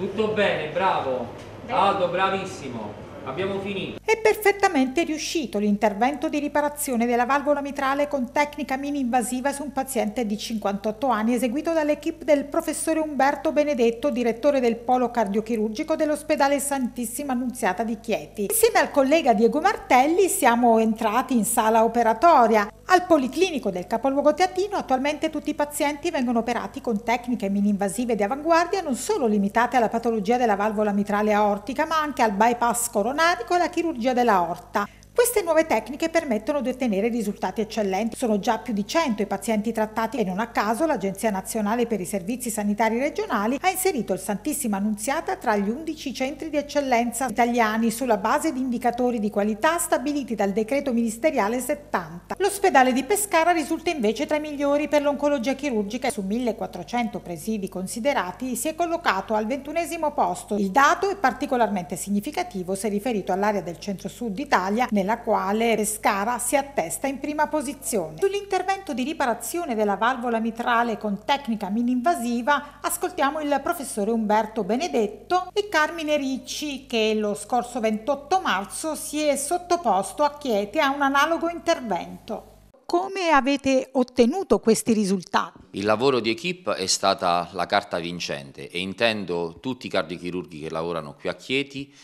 Tutto bene, bravo. Aldo, bravissimo. Abbiamo finito. È perfettamente riuscito l'intervento di riparazione della valvola mitrale con tecnica mini-invasiva su un paziente di 58 anni eseguito dall'equipe del professore Umberto Benedetto, direttore del polo cardiochirurgico dell'ospedale Santissima Annunziata di Chieti. Insieme al collega Diego Martelli siamo entrati in sala operatoria al Policlinico del capoluogo teatino attualmente tutti i pazienti vengono operati con tecniche mini-invasive di avanguardia non solo limitate alla patologia della valvola mitrale aortica ma anche al bypass coronarico e alla chirurgia della aorta. Queste nuove tecniche permettono di ottenere risultati eccellenti. Sono già più di 100 i pazienti trattati e non a caso l'Agenzia Nazionale per i Servizi Sanitari Regionali ha inserito il Santissima Annunziata tra gli 11 centri di eccellenza italiani sulla base di indicatori di qualità stabiliti dal decreto ministeriale 70. L'ospedale di Pescara risulta invece tra i migliori per l'oncologia chirurgica e su 1400 presidi considerati si è collocato al ventunesimo posto. Il dato è particolarmente significativo se riferito all'area del centro-sud Italia nella nella quale Pescara si attesta in prima posizione. Sull'intervento di riparazione della valvola mitrale con tecnica mini-invasiva ascoltiamo il professore Umberto Benedetto e Carmine Ricci che lo scorso 28 marzo si è sottoposto a Chieti a un analogo intervento. Come avete ottenuto questi risultati? Il lavoro di equip è stata la carta vincente e intendo tutti i cardiochirurghi che lavorano qui a Chieti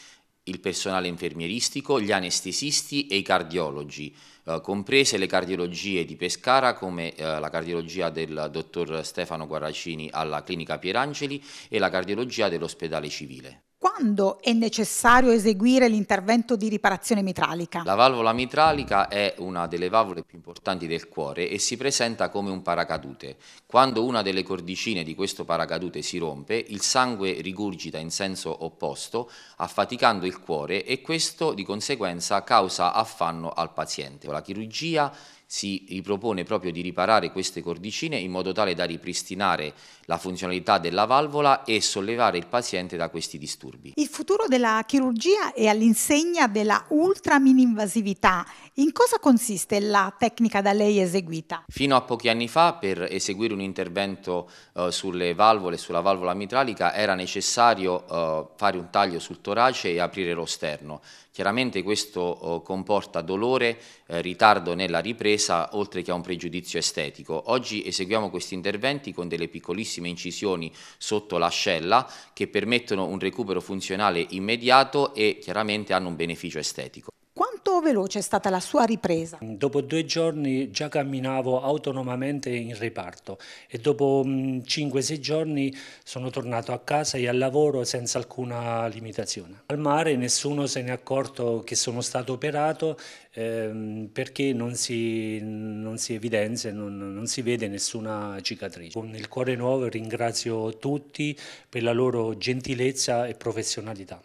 il personale infermieristico, gli anestesisti e i cardiologi, eh, comprese le cardiologie di Pescara come eh, la cardiologia del dottor Stefano Guarracini alla clinica Pierangeli e la cardiologia dell'ospedale civile. Quando è necessario eseguire l'intervento di riparazione mitralica? La valvola mitralica è una delle valvole più importanti del cuore e si presenta come un paracadute. Quando una delle cordicine di questo paracadute si rompe, il sangue rigurgita in senso opposto, affaticando il cuore e questo di conseguenza causa affanno al paziente. La chirurgia si ripropone proprio di riparare queste cordicine in modo tale da ripristinare la funzionalità della valvola e sollevare il paziente da questi disturbi. Il futuro della chirurgia è all'insegna della ultra mini-invasività. In cosa consiste la tecnica da lei eseguita? Fino a pochi anni fa per eseguire un intervento eh, sulle valvole, sulla valvola mitralica era necessario eh, fare un taglio sul torace e aprire lo sterno. Chiaramente questo eh, comporta dolore, eh, ritardo nella ripresa offesa oltre che a un pregiudizio estetico. Oggi eseguiamo questi interventi con delle piccolissime incisioni sotto l'ascella che permettono un recupero funzionale immediato e chiaramente hanno un beneficio estetico veloce è stata la sua ripresa? Dopo due giorni già camminavo autonomamente in reparto e dopo 5-6 mm, giorni sono tornato a casa e al lavoro senza alcuna limitazione. Al mare nessuno se ne è accorto che sono stato operato ehm, perché non si, non si evidenzia, non, non si vede nessuna cicatrice. Con il cuore nuovo ringrazio tutti per la loro gentilezza e professionalità.